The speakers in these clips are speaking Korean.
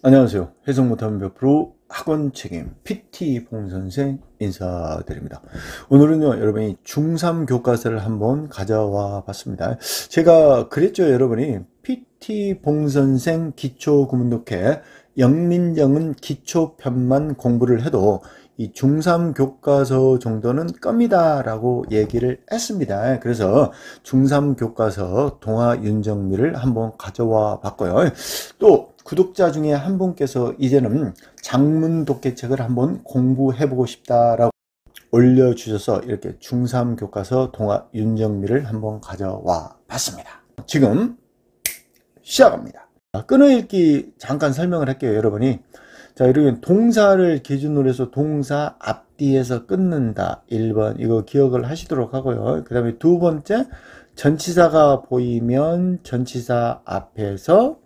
안녕하세요. 해석 못하면 1 0로 학원 책임 PT 봉 선생 인사드립니다. 오늘은요, 여러분이 중3 교과서를 한번 가져와 봤습니다. 제가 그랬죠, 여러분이 PT 봉 선생 기초 구문독해 영민정은 기초편만 공부를 해도 이 중3 교과서 정도는 껌이다라고 얘기를 했습니다. 그래서 중3 교과서 동화 윤정미를 한번 가져와 봤고요. 또 구독자 중에 한 분께서 이제는 장문 독해책을 한번 공부해 보고 싶다라고 올려주셔서 이렇게 중3 교과서 동화 윤정미를 한번 가져와 봤습니다. 지금 시작합니다. 끊어읽기 잠깐 설명을 할게요. 여러분이 자, 이렇게 동사를 기준으로 해서 동사 앞뒤에서 끊는다. 1번. 이거 기억을 하시도록 하고요. 그 다음에 두 번째, 전치사가 보이면 전치사 앞에서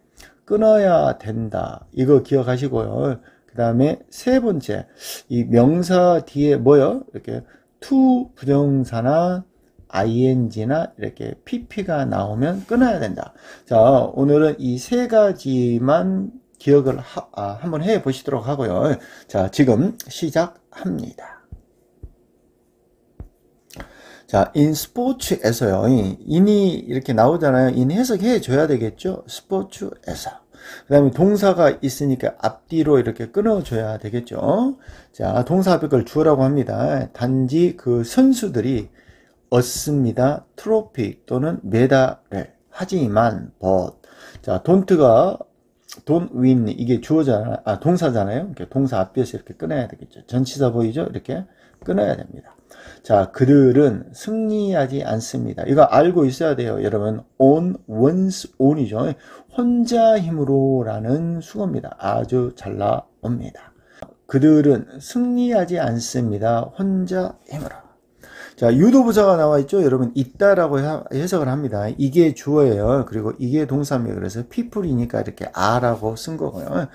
끊어야 된다. 이거 기억하시고요. 그 다음에 세 번째, 이 명사 뒤에 뭐요? 이렇게 to 부정사나 ing나 이렇게 pp가 나오면 끊어야 된다. 자, 오늘은 이 세 가지만 기억을 하, 아, 한번 해 보시도록 하고요. 자, 지금 시작합니다. 자, 인 스포츠에서요. 인이 이렇게 나오잖아요. 인 해석해 줘야 되겠죠? 스포츠에서. 그 다음에 동사가 있으니까 앞뒤로 이렇게 끊어줘야 되겠죠. 자, 동사 합격을 주어라고 합니다. 단지 그 선수들이 얻습니다. 트로피 또는 메달을. 하지만, but. 자, don't가 돈 윈, 이게 주어잖아 요아 동사잖아요 동사 앞에서 이렇게 끊어야 되겠죠 전치사 보이죠 이렇게 끊어야 됩니다 자 그들은 승리하지 않습니다 이거 알고 있어야 돼요 여러분 on o n e o n 이죠 혼자 힘으로 라는 수어입니다 아주 잘 나옵니다 그들은 승리하지 않습니다 혼자 힘으로 자, 유도부자가 나와 있죠? 여러분, 있다라고 해석을 합니다. 이게 주어예요. 그리고 이게 동사입니다. 그래서 people이니까 이렇게 아라고쓴 거고요.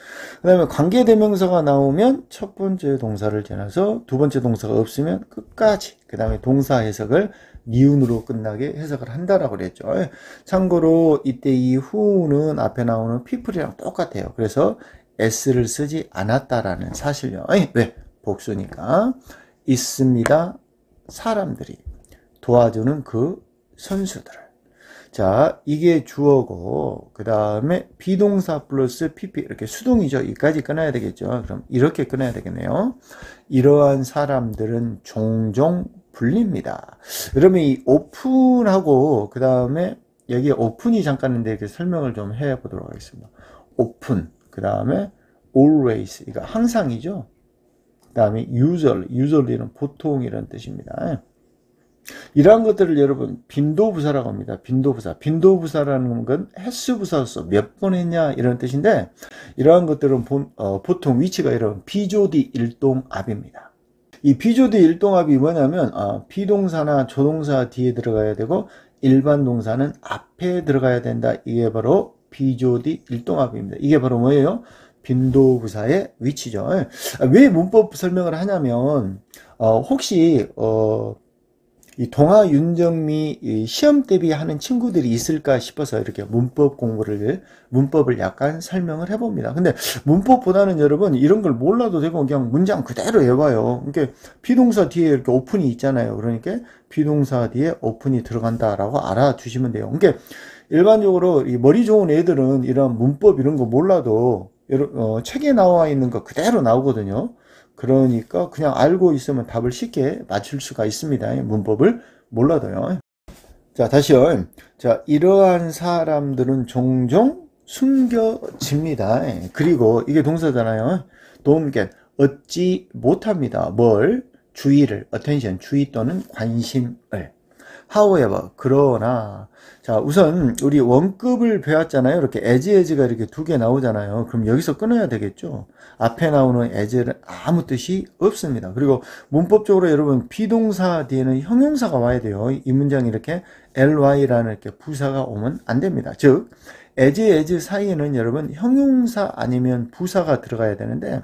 그 다음에 관계대명사가 나오면 첫 번째 동사를 지나서 두 번째 동사가 없으면 끝까지. 그 다음에 동사 해석을 니은으로 끝나게 해석을 한다라고 그랬죠. 참고로 이때 이 후는 앞에 나오는 people이랑 똑같아요. 그래서 s를 쓰지 않았다라는 사실요. 왜? 예, 네, 복수니까. 있습니다. 사람들이 도와주는 그선수들자 이게 주어고 그 다음에 비동사 플러스 PP 이렇게 수동이죠 이까지 끊어야 되겠죠 그럼 이렇게 끊어야 되겠네요 이러한 사람들은 종종 불립니다 그러면 이 오픈하고 그 다음에 여기 오픈이 잠깐 있는데 이렇게 설명을 좀 해 보도록 하겠습니다 오픈 그 다음에 always 이거 항상이죠 다음에 유절, 유절 l u 는 보통이라는 뜻입니다. 이러한 것들을 여러분 빈도부사라고 합니다. 빈도부사. 빈도부사라는 건 횟수부사로서 몇 번 했냐 이런 뜻인데 이러한 것들은 본, 어, 보통 위치가 이런 비조디 일동압입니다. 이 비조디 일동압이 뭐냐면 어, 비동사나 조동사 뒤에 들어가야 되고 일반 동사는 앞에 들어가야 된다. 이게 바로 비조디 일동압입니다. 이게 바로 뭐예요? 빈도부사의 위치죠. 아, 왜 문법 설명을 하냐면 어, 혹시 어, 이 동아 윤정미 시험 대비하는 친구들이 있을까 싶어서 이렇게 문법 공부를 문법을 약간 설명을 해봅니다. 근데 문법보다는 여러분 이런 걸 몰라도 되고 그냥 문장 그대로 해봐요 이렇게 그러니까 비동사 뒤에 이렇게 오픈이 있잖아요. 그러니까 비동사 뒤에 오픈이 들어간다라고 알아주시면 돼요. 그러니까 일반적으로 머리 좋은 애들은 이런 문법 이런 거 몰라도 어, 책에 나와 있는 거 그대로 나오거든요. 그러니까 그냥 알고 있으면 답을 쉽게 맞출 수가 있습니다. 문법을 몰라도요. 자, 다시요. 자, 이러한 사람들은 종종 숨겨집니다. 예, 그리고 이게 동사잖아요. don't 얻지 못합니다. 뭘? 주의를, attention, 주의 또는 관심을. however 뭐, 그러나 자 우선 우리 원급을 배웠잖아요 이렇게 as as가 이렇게 두 개 나오잖아요 그럼 여기서 끊어야 되겠죠 앞에 나오는 as는 아무 뜻이 없습니다 그리고 문법적으로 여러분 비동사 뒤에는 형용사가 와야 돼요 이 문장이 이렇게 ly라는 이렇게 부사가 오면 안 됩니다 즉 as as 사이에는 여러분 형용사 아니면 부사가 들어가야 되는데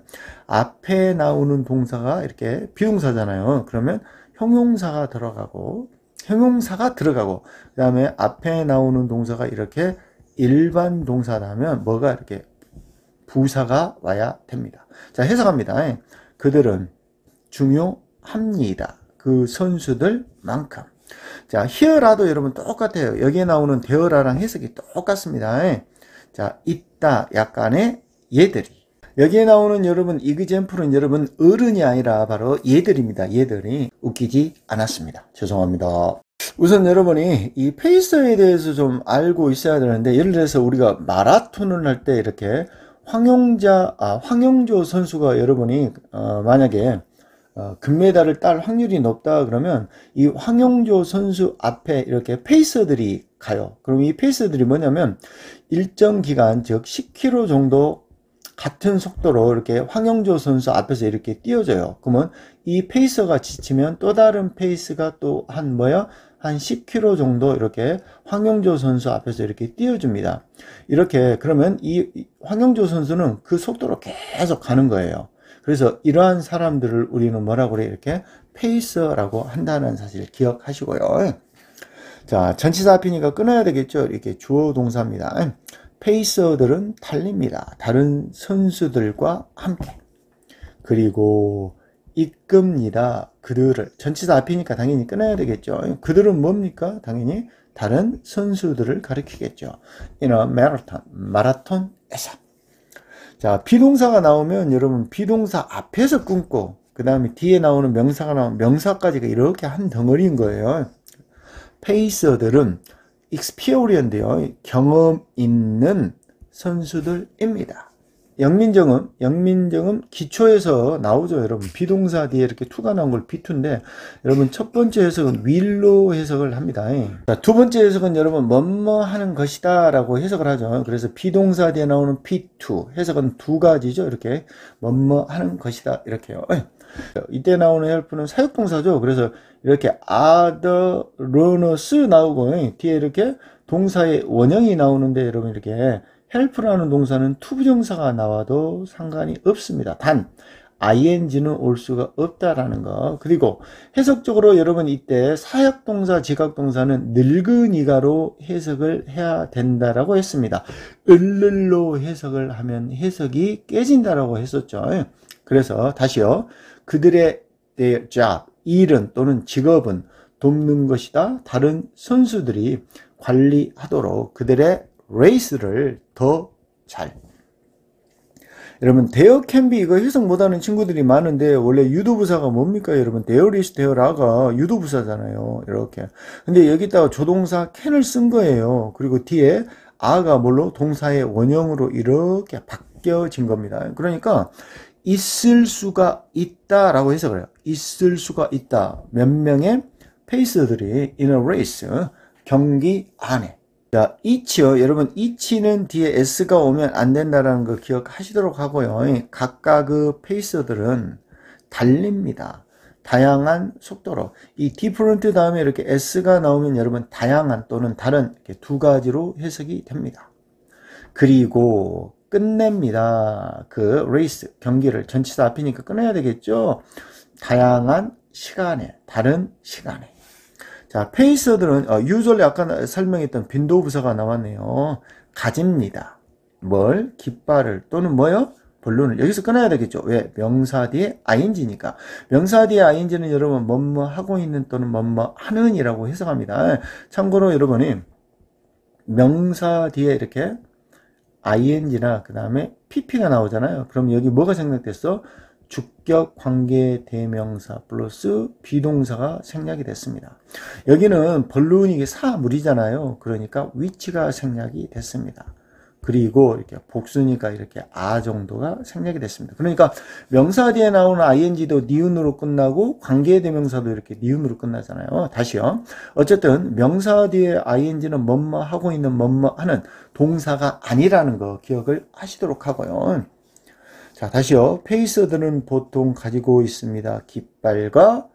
앞에 나오는 동사가 이렇게 비동사잖아요 그러면 형용사가 들어가고 형용사가 들어가고 그 다음에 앞에 나오는 동사가 이렇게 일반 동사라면 뭐가 이렇게 부사가 와야 됩니다. 자 해석합니다. 그들은 중요합니다. 그 선수들만큼. 자히어라도 여러분 똑같아요. 여기에 나오는 대어라랑 해석이 똑같습니다. 자 있다 약간의 얘들이 여기에 나오는 여러분 이그젠플은 여러분 어른이 아니라 바로 얘들입니다. 얘들이 웃기지 않았습니다. 죄송합니다. 우선 여러분이 이 페이서에 대해서 좀 알고 있어야 되는데 예를 들어서 우리가 마라톤을 할 때 이렇게 황용자 아 황용조 선수가 여러분이 어, 만약에 어, 금메달을 딸 확률이 높다 그러면 이 황용조 선수 앞에 이렇게 페이서들이 가요. 그럼 이 페이서들이 뭐냐면 일정 기간 즉 10km 정도 같은 속도로 이렇게 황영조 선수 앞에서 이렇게 뛰어줘요. 그러면 이 페이서가 지치면 또 다른 페이스가 또 한 뭐요? 한 10km 정도 이렇게 황영조 선수 앞에서 이렇게 뛰어줍니다. 이렇게 그러면 이 황영조 선수는 그 속도로 계속 가는 거예요. 그래서 이러한 사람들을 우리는 뭐라고 그래 이렇게 페이서라고 한다는 사실 기억하시고요. 자, 전치사 앞이니까 끊어야 되겠죠. 이렇게 주어 동사입니다. 페이서들은 달립니다. 다른 선수들과 함께. 그리고 이끕니다. 그들을. 전치사 앞이니까 당연히 끊어야 되겠죠. 그들은 뭡니까? 당연히 다른 선수들을 가리키겠죠. 이런 마라톤, 마라톤에서. 자, 비동사가 나오면 여러분 비동사 앞에서 끊고 그 다음에 뒤에 나오는 명사가 나오면 명사까지가 이렇게 한 덩어리인 거예요. 페이서들은 익스피오리언데요. 경험 있는 선수들입니다. 영민정음, 영민정음 기초에서 나오죠, 여러분. 비동사 뒤에 이렇게 투가 나온 걸 비투인데, 여러분 첫 번째 해석은 윌로 해석을 합니다. 자, 두 번째 해석은 여러분 뭐뭐 하는 것이다라고 해석을 하죠. 그래서 비동사 뒤에 나오는 비투 해석은 두 가지죠, 이렇게 뭐뭐 하는 것이다 이렇게요. 이때 나오는 헬프는 사역동사죠. 그래서 이렇게 other learners 나오고 뒤에 이렇게 동사의 원형이 나오는데 여러분 이렇게 헬프라는 동사는 투부정사가 나와도 상관이 없습니다. 단 ing는 올 수가 없다라는 거. 그리고 해석적으로 여러분 이때 사역동사, 지각동사는 늙은이가로 해석을 해야 된다라고 했습니다. 을를로 해석을 하면 해석이 깨진다라고 했었죠. 그래서 다시요. 그들의 t h job, 일은 또는 직업은 돕는 것이다. 다른 선수들이 관리하도록 그들의 레이스를 더 잘. 여러분 대어 캔비 이거 해석 못하는 친구들이 많은데 원래 유도부사가 뭡니까 여러분 대어리스 대어라가 유도부사잖아요 이렇게 근데 여기다가 조동사 캔을 쓴 거예요 그리고 뒤에 아가 뭘로 동사의 원형으로 이렇게 바뀌어진 겁니다 그러니까 있을 수가 있다라고 해석을해요 있을 수가 있다. 몇 명의 페이스들이 in a race 경기 안에. 자, 이치요. 여러분, 이치는 뒤에 s가 오면 안 된다라는 거 기억하시도록 하고요. 각각의 그 페이스들은 달립니다. 다양한 속도로. 이 different 다음에 이렇게 s가 나오면 여러분 다양한 또는 다른 두 가지로 해석이 됩니다. 그리고 끝냅니다. 그 레이스 경기를 전치사 앞이니까 끊어야 되겠죠. 다양한 시간에 다른 시간에 자 페이서들은 어, 유졸리 아까 설명했던 빈도 부사가 나왔네요. 가집니다. 뭘 깃발을 또는 뭐요? 본론을 여기서 끊어야 되겠죠. 왜? 명사 뒤에 ing니까. 명사 뒤에 ing는 여러분 뭐뭐 하고 있는 또는 뭐뭐 하는이라고 해석합니다. 참고로 여러분이 명사 뒤에 이렇게 ing나 그 다음에 pp가 나오잖아요. 그럼 여기 뭐가 생략됐어? 주격 관계 대명사 플러스 비동사가 생략이 됐습니다. 여기는 벌룬이 사물이잖아요. 그러니까 위치가 생략이 됐습니다. 그리고 이렇게 복수니까 이렇게 아 정도가 생략이 됐습니다. 그러니까 명사 뒤에 나오는 ing도 니은으로 끝나고 관계 대명사도 이렇게 니은으로 끝나잖아요. 다시요. 어쨌든 명사 뒤에 ing는 뭐뭐 하고 있는 뭐뭐 하는 동사가 아니라는 거 기억을 하시도록 하고요. 자, 다시요. 페이스들은 보통 가지고 있습니다. 깃발과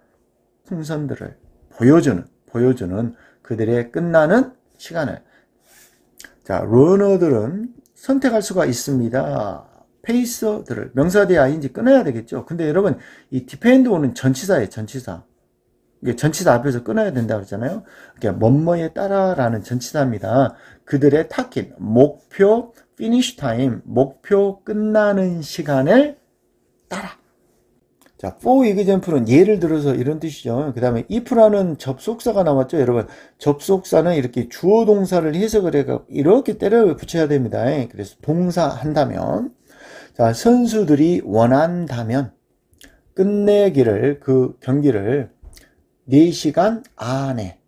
풍선들을 보여주는 보여주는 그들의 끝나는 시간을 자, 러너들은 선택할 수가 있습니다. 페이서들을 명사 대 i 인지 끊어야 되겠죠. 근데 여러분 이 디펜드 오는 전치사예요. 전치사. 이게 전치사 앞에서 끊어야 된다고 했잖아요. 그러니 뭐뭐에 따라라는 전치사입니다. 그들의 타깃 목표, finish time, 목표 끝나는 시간을 따라. 자, for example은 예를 들어서 이런 뜻이죠. 그 다음에 if라는 접속사가 나왔죠. 여러분, 접속사는 이렇게 주어 동사를 해석을 해가 이렇게 때려 붙여야 됩니다. 그래서 동사 한다면, 자, 선수들이 원한다면, 끝내기를, 그 경기를 4시간 안에,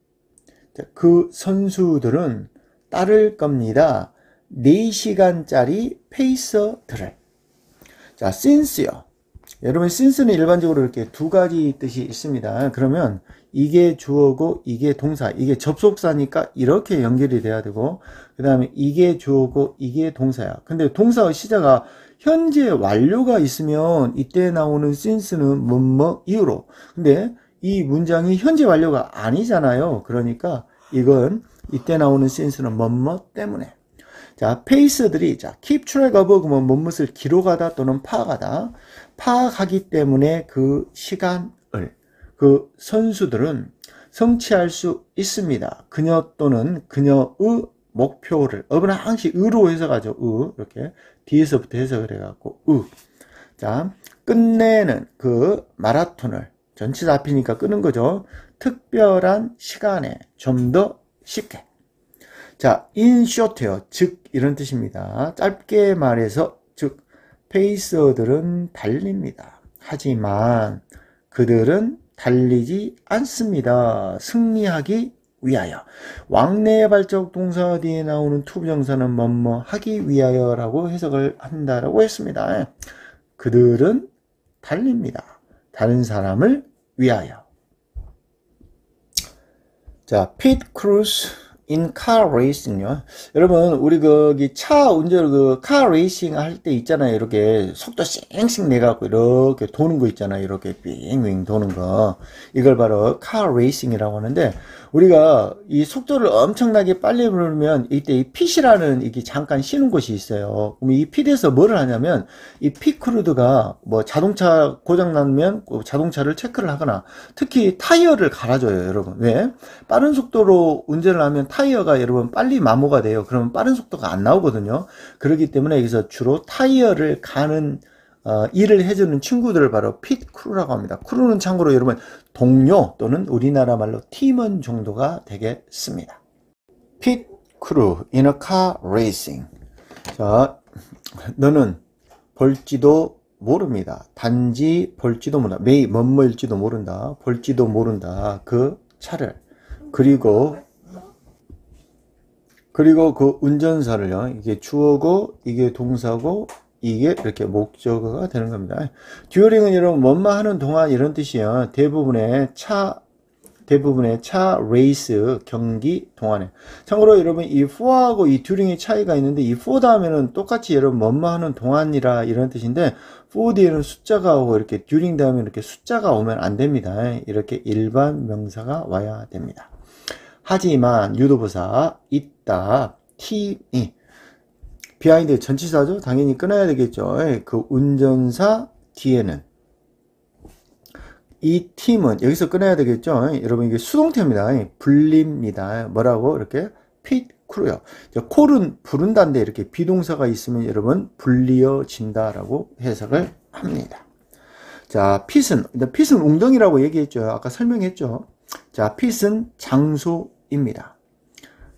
자, 그 선수들은 따를 겁니다. 4시간짜리 페이서들을. 자, since요. 여러분 since는 일반적으로 이렇게 두 가지 뜻이 있습니다. 그러면 이게 주어고 이게 동사, 이게 접속사니까 이렇게 연결이 돼야 되고 그 다음에 이게 주어고 이게 동사야. 근데 동사의 시작가 현재 완료가 있으면 이때 나오는 since는 뭐뭐 이유로 근데 이 문장이 현재 완료가 아니잖아요. 그러니까 이건 이때 나오는 since는 뭐뭐 때문에 자, 페이스들이 자, keep track of 그러면 무엇을 뭐 기록하다 또는 파악하다. 파악하기 때문에 그 시간을 그 선수들은 성취할 수 있습니다. 그녀 또는 그녀의 목표를 어브는 항시 의로 해석하죠. 의 이렇게 뒤에서부터 해석을 해갖고 의. 자 끝내는 그 마라톤을 전체 잡히니까 끄는 거죠. 특별한 시간에 좀 더 쉽게 자, in short요. 즉, 이런 뜻입니다. 짧게 말해서, 즉, 페이서들은 달립니다. 하지만 그들은 달리지 않습니다. 승리하기 위하여. 왕래의 발적 동사 뒤에 나오는 투부정사는 뭐뭐 하기 위하여 라고 해석을 한다라고 했습니다. 그들은 달립니다. 다른 사람을 위하여. 자, 피트 크루스 인카 레이싱요. 여러분 우리 거기 차 운전 그 카 레이싱 할 때 있잖아요. 이렇게 속도 씽씽 내갖고 이렇게 도는 거 있잖아요. 이렇게 빙빙 도는 거. 이걸 바로 카 레이싱이라고 하는데 우리가 이 속도를 엄청나게 빨리 부르면 이때 이 핏이라는 이게 잠깐 쉬는 곳이 있어요. 그럼 이 핏에서 뭐를 하냐면 이 피크루드가 뭐 자동차 고장 나면 그 자동차를 체크를 하거나 특히 타이어를 갈아줘요, 여러분. 왜? 빠른 속도로 운전을 하면 타 타이어가 여러분 빨리 마모가 돼요. 그러면 빠른 속도가 안 나오거든요. 그렇기 때문에 여기서 주로 타이어를 가는 어, 일을 해주는 친구들을 바로 핏 크루라고 합니다. 크루는 참고로 여러분 동료 또는 우리나라 말로 팀원 정도가 되겠습니다. 핏 크루 in a car racing. 자, 너는 볼지도 모릅니다. 단지 볼지도 모른다. 매일 멋멀지도 모른다. 볼지도 모른다. 그 차를 그리고 그리고 그 운전사를요. 이게 주어고 이게 동사고 이게 이렇게 목적어가 되는 겁니다. 듀어링은 이런 원마 하는 동안 이런 뜻이에요. 대부분의 차 대부분의 차 레이스 경기 동안에 참고로 여러분 이 for하고 이 during의 차이가 있는데 이 for 다음에는 똑같이 여러분 뭔마 하는 동안이라 이런 뜻인데 for 뒤에는 숫자가 오고 이렇게 during 다음에 이렇게 숫자가 오면 안 됩니다. 이렇게 일반 명사가 와야 됩니다. 하지만 유도부사 있다 팀이 e. 비하인드 전치사죠 당연히 끊어야 되겠죠 예, 그 운전사 뒤에는 이 팀은 여기서 끊어야 되겠죠 예, 여러분 이게 수동태입니다 불립니다 예, 뭐라고 이렇게 핏 크루요 콜은 부른다는데 이렇게 비동사가 있으면 여러분 불리어진다 라고 해석을 합니다 자 핏은 핏은 웅덩이라고 얘기했죠 아까 설명했죠 자 핏은 장소 입니다.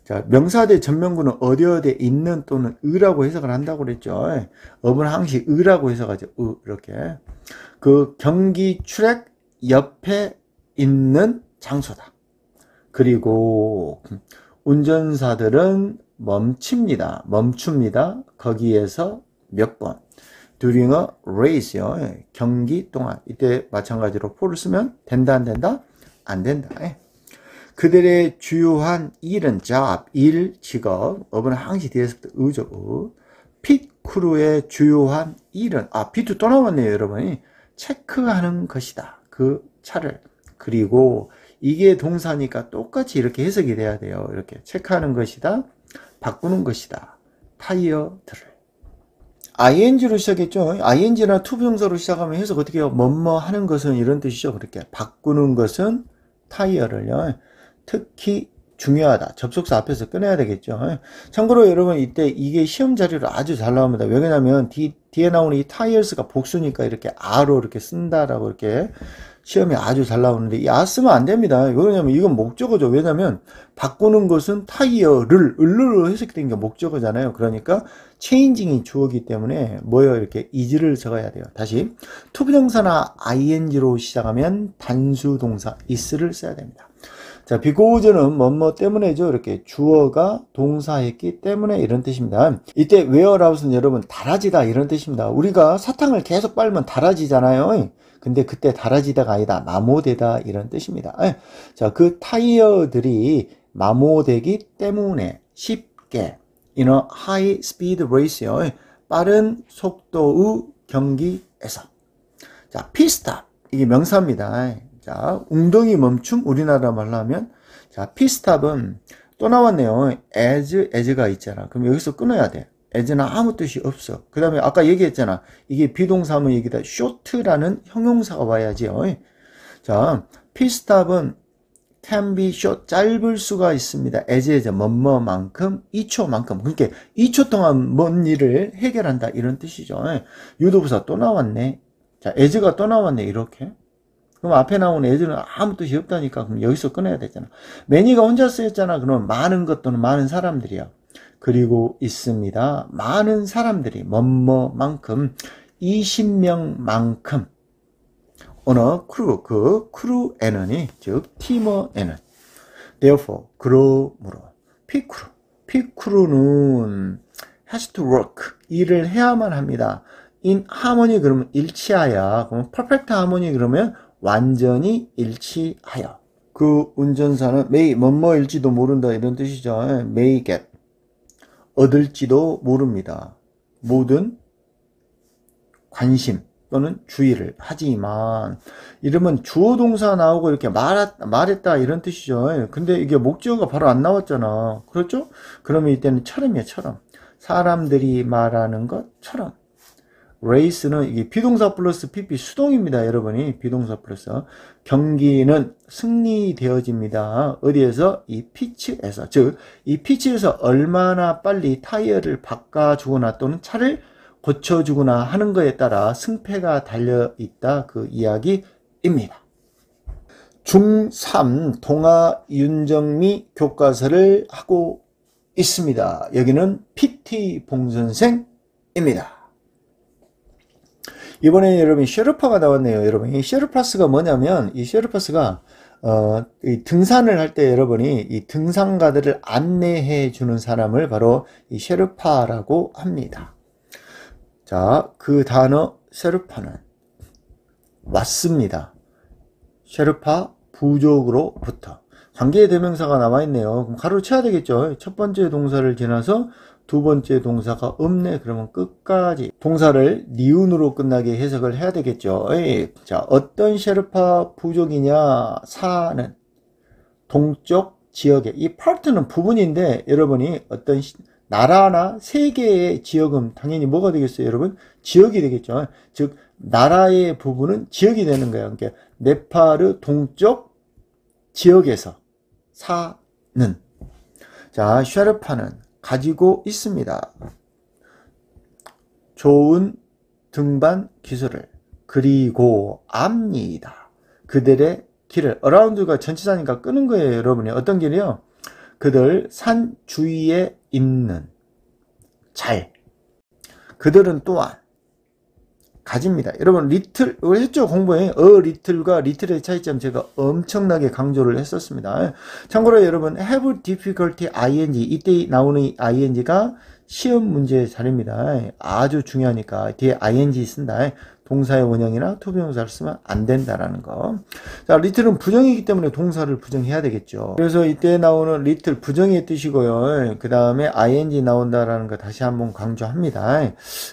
자, 명사대 전명구는 어디 어디에 있는 또는 의라고 해석을 한다고 그랬죠. 어은 항시 의라고 해석하죠. 의, 이렇게. 그 경기 출액 옆에 있는 장소다. 그리고 운전사들은 멈춥니다. 멈춥니다. 거기에서 몇 번. during a race요. 경기 동안. 이때 마찬가지로 f 를 쓰면 된다, 안 된다? 안 된다. 그들의 주요한 일은 잡, 일, 직업, 업은 항시 뒤에서부터 의조어. 피크루의 주요한 일은, 아, 피트 또 나왔네요, 여러분이. 체크하는 것이다. 그 차를. 그리고 이게 동사니까 똑같이 이렇게 해석이 돼야 돼요. 이렇게 체크하는 것이다. 바꾸는 것이다. 타이어들을. ing로 시작했죠. ing나 투부정사로 시작하면 해석 어떻게 해요? 뭐뭐 하는 것은 이런 뜻이죠. 그렇게 바꾸는 것은 타이어를요. 특히 중요하다. 접속사 앞에서 끊어야 되겠죠. 예. 참고로 여러분 이때 이게 시험 자료로 아주 잘 나옵니다. 왜냐하면 뒤, 뒤에 나오는 이 tires가 복수니까 이렇게 a로 이렇게 쓴다라고 이렇게 시험이 아주 잘 나오는데 이아 쓰면 안 됩니다. 왜냐면 이건 목적어죠. 왜냐면 바꾸는 것은 타이어를 을로 해석된 게 목적어잖아요. 그러니까 체인징이 주어기 때문에 뭐요 이렇게 이즈를 적어야 돼요. 다시 투부정사나 ing로 시작하면 단수 동사 is를 써야 됩니다. 자, 비고우즈는 뭐뭐 때문에죠. 이렇게 주어가 동사했기 때문에 이런 뜻입니다. 이때 웨어라우스는 여러분 달아지다 이런 뜻입니다. 우리가 사탕을 계속 빨면 달아지잖아요. 근데 그때 달아지다가 아니다. 마모되다 이런 뜻입니다. 자, 그 타이어들이 마모되기 때문에 쉽게 in a high speed race요. 빠른 속도의 경기에서 자, 피스타 이게 명사입니다. 자, 웅덩이 멈춤 우리나라 말로 하면 자, 피스탑은 또 나왔네요. as, as가 있잖아. 그럼 여기서 끊어야 돼. a 즈는 아무 뜻이 없어. 그 다음에 아까 얘기했잖아. 이게 비동사문 얘기다. 쇼트라는 형용사가 와야지요. 자, 피스탑은 can be short, 짧을 수가 있습니다. as의 뭐뭐만큼, 2초만큼. 그러니까 2초 동안 뭔 일을 해결한다. 이런 뜻이죠. 유도부사 또 나왔네. 자, as가 또 나왔네. 이렇게. 그럼 앞에 나온 애들은 아무 뜻이 없다니까 그럼 여기서 끊어야 되잖아 매니가 혼자 쓰였잖아 그럼 많은 것들은 많은 사람들이야 그리고 있습니다 많은 사람들이 뭐뭐만큼 20명만큼 언어 크루 그 크루 에너니 즉 팀어 에너 therefore 그러므로 피크루 피크루는 has to work 일을 해야만 합니다 in harmony 그러면 일치하야 그럼 perfect 그러면 완전히 일치하여 그 운전사는 may 뭐뭐일지도 모른다 이런 뜻이죠 may get 얻을지도 모릅니다 모든 관심 또는 주의를 하지만 이러면 주어 동사 나오고 이렇게 말하, 말했다 이런 뜻이죠 근데 이게 목적어가 바로 안 나왔잖아 그렇죠? 그러면 이때는 처럼이야 처럼 사람들이 말하는 것처럼 race는 이게 비동사 플러스 PP 수동입니다. 여러분이 비동사 플러스 경기는 승리되어집니다. 어디에서? 이 피치에서 즉 이 피치에서 얼마나 빨리 타이어를 바꿔주거나 또는 차를 고쳐주거나 하는 것에 따라 승패가 달려있다 그 이야기입니다. 중3 동아 윤정미 교과서를 하고 있습니다. 여기는 PT 봉선생입니다. 이번에는 여러분 셰르파가 나왔네요. 여러분 이 셰르파스가 뭐냐면 이 셰르파스가 어, 이 등산을 할 때 여러분이 이 등산가들을 안내해 주는 사람을 바로 이 셰르파라고 합니다. 자, 그 단어 셰르파는 왔습니다. 셰르파 부족으로부터 관계 대명사가 남아 있네요. 그럼 가로 쳐야 되겠죠. 첫 번째 동사를 지나서 두 번째 동사가 없네 그러면 끝까지 동사를 니은으로 끝나게 해석을 해야 되겠죠 에이. 자 어떤 셰르파 부족이냐 사는 동쪽 지역에 이 파트는 부분인데 여러분이 어떤 나라나 세계의 지역은 당연히 뭐가 되겠어요 여러분 지역이 되겠죠 즉 나라의 부분은 지역이 되는 거예요 그러니까 네파르 동쪽 지역에서 사는 자 셰르파는 가지고 있습니다. 좋은 등반 기술을 그리고 압니다. 그들의 길을 어라운드가 전치사니까 끄는 거예요 여러분이 어떤 길이요? 그들 산 주위에 있는 잘 그들은 또한 가집니다. 여러분 리틀 했죠 공부에 어 리틀과 리틀의 차이점 제가 엄청나게 강조를 했었습니다. 참고로 여러분 have difficulty ing 이때 나오는 ing가 시험 문제의 자리입니다. 아주 중요하니까 뒤에 ing 쓴다. 동사의 원형이나 투 o 명사를 쓰면 안 된다라는 거. 자, l i 은 부정이기 때문에 동사를 부정해야 되겠죠. 그래서 이때 나오는 리틀 부정의 뜻이고요. 그 다음에 ing 나온다라는 거 다시 한번 강조합니다.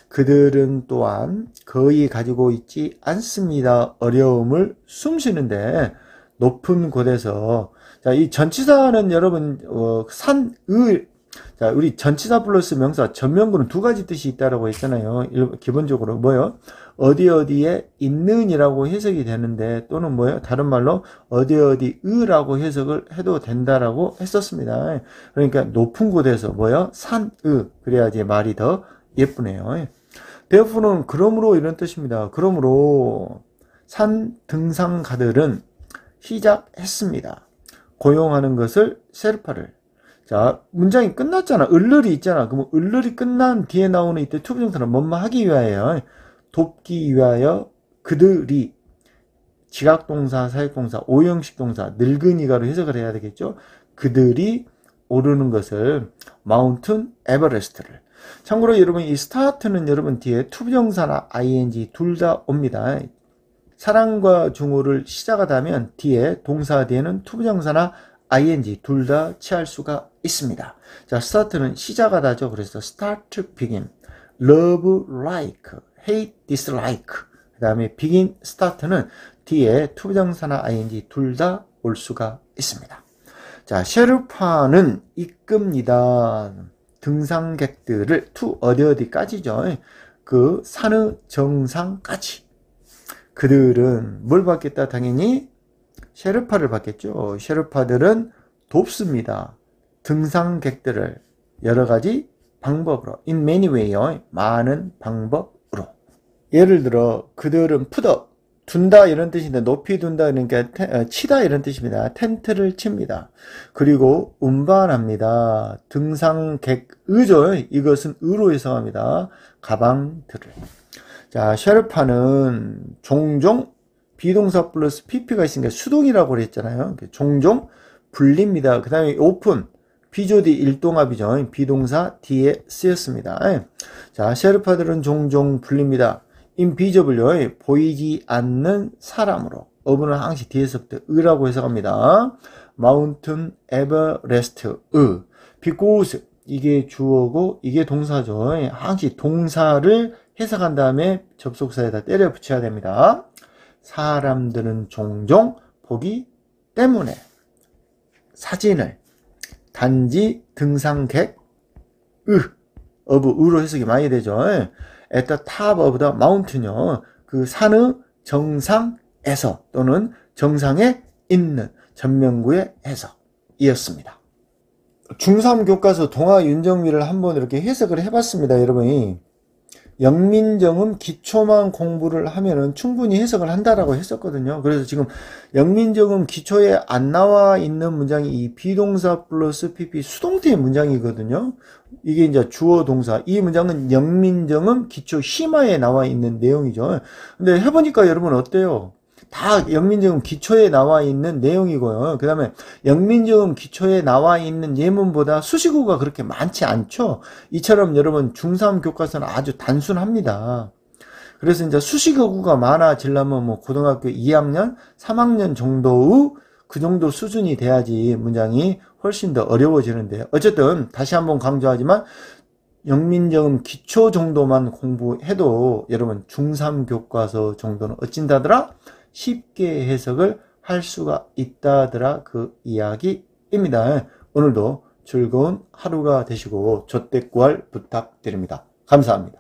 그들은 또한 거의 가지고 있지 않습니다. 어려움을 숨쉬는데 높은 곳에서 자, 이 전치사는 여러분 어, 산, 을 자, 우리 전치사 플러스 명사, 전명구는 두 가지 뜻이 있다라고 했잖아요. 기본적으로 뭐요? 어디 어디에 있는이라고 해석이 되는데 또는 뭐예요? 다른 말로 어디 어디의라고 해석을 해도 된다라고 했었습니다. 그러니까 높은 곳에서 뭐예요? 산의 그래야지 말이 더 예쁘네요. 대어프는 그러므로 이런 뜻입니다. 그러므로 산 등산가들은 시작했습니다. 고용하는 것을 세르파를 자 문장이 끝났잖아. 을르리 있잖아. 그럼 을르리 끝난 뒤에 나오는 이때 투부정사는 뭔마 하기 위하여 돕기 위하여 그들이 지각동사, 사역동사, 오형식 동사, 늙은이가로 해석을 해야 되겠죠. 그들이 오르는 것을 마운튼 에버레스트를 참고로 여러분 이 스타트는 여러분 뒤에 투부정사나 ing 둘 다 옵니다. 사랑과 증오를 시작하다면 뒤에 동사 뒤에는 투부정사나 ing 둘 다 취할 수가 있습니다. 자, 스타트는 시작하다죠. 그래서 start begin, love like hate, dislike 그 다음에 begin, start는 뒤에 투부정사나 ing 둘 다 올 수가 있습니다. 자, 셰르파는 이끕니다. 등산객들을 투 어디 어디까지죠. 그 산의 정상까지. 그들은 뭘 받겠다? 당연히 셰르파를 받겠죠. 셰르파들은 돕습니다. 등산객들을 여러 가지 방법으로 in many w a y 어, 많은 방법 예를 들어 그들은 푸덕 둔다 이런 뜻인데 높이 둔다 그러니까 치다 이런 뜻입니다. 텐트를 칩니다. 그리고 운반합니다. 등산객 의죠. 이것은 의로 해석합니다. 가방들을. 자, 셰르파는 종종 비동사 플러스 pp가 있으니까 수동이라고 그랬잖아요. 종종 불립니다. 그 다음에 오픈. 비조디 일동합이죠. 비동사 뒤에 쓰였습니다. 자, 셰르파들은 종종 불립니다. 인비저블요의 보이지 않는 사람으로 어분는 항시 뒤에서부터 으라고 해석합니다. 마운튼 에베레스트 으. because 이게 주어고 이게 동사죠. 항시 동사를 해석한 다음에 접속사에다 때려 붙여야 됩니다. 사람들은 종종 보기 때문에 사진을 단지 등산객 으. 어부 으로 해석이 많이 되죠. at the top of the mountain요. 어, 그 산의 정상에서 또는 정상에 있는 전면구의 해석이었습니다. 중3 교과서 동화 윤정미를 한번 이렇게 해석을 해봤습니다. 여러분이 영민정음 기초만 공부를 하면은 충분히 해석을 한다라고 했었거든요. 그래서 지금 영민정음 기초에 안 나와 있는 문장이 이 비동사 플러스 PP 수동태의 문장이거든요. 이게 이제 주어 동사. 이 문장은 영민정음 기초 심화에 나와 있는 내용이죠. 근데 해보니까 여러분 어때요? 다 영민정음 기초에 나와 있는 내용이고요. 그 다음에 영민정음 기초에 나와 있는 예문보다 수식어가 그렇게 많지 않죠. 이처럼 여러분 중3 교과서는 아주 단순합니다. 그래서 이제 수식어구가 많아지려면 뭐 고등학교 2학년, 3학년 정도의 그 정도 수준이 돼야지 문장이 훨씬 더 어려워지는데 요 어쨌든 다시 한번 강조하지만 영민정음 기초 정도만 공부해도 여러분 중3 교과서 정도는 어찐다더라 쉽게 해석을 할 수가 있다더라 그 이야기입니다. 오늘도 즐거운 하루가 되시고 저댓구할 부탁드립니다. 감사합니다.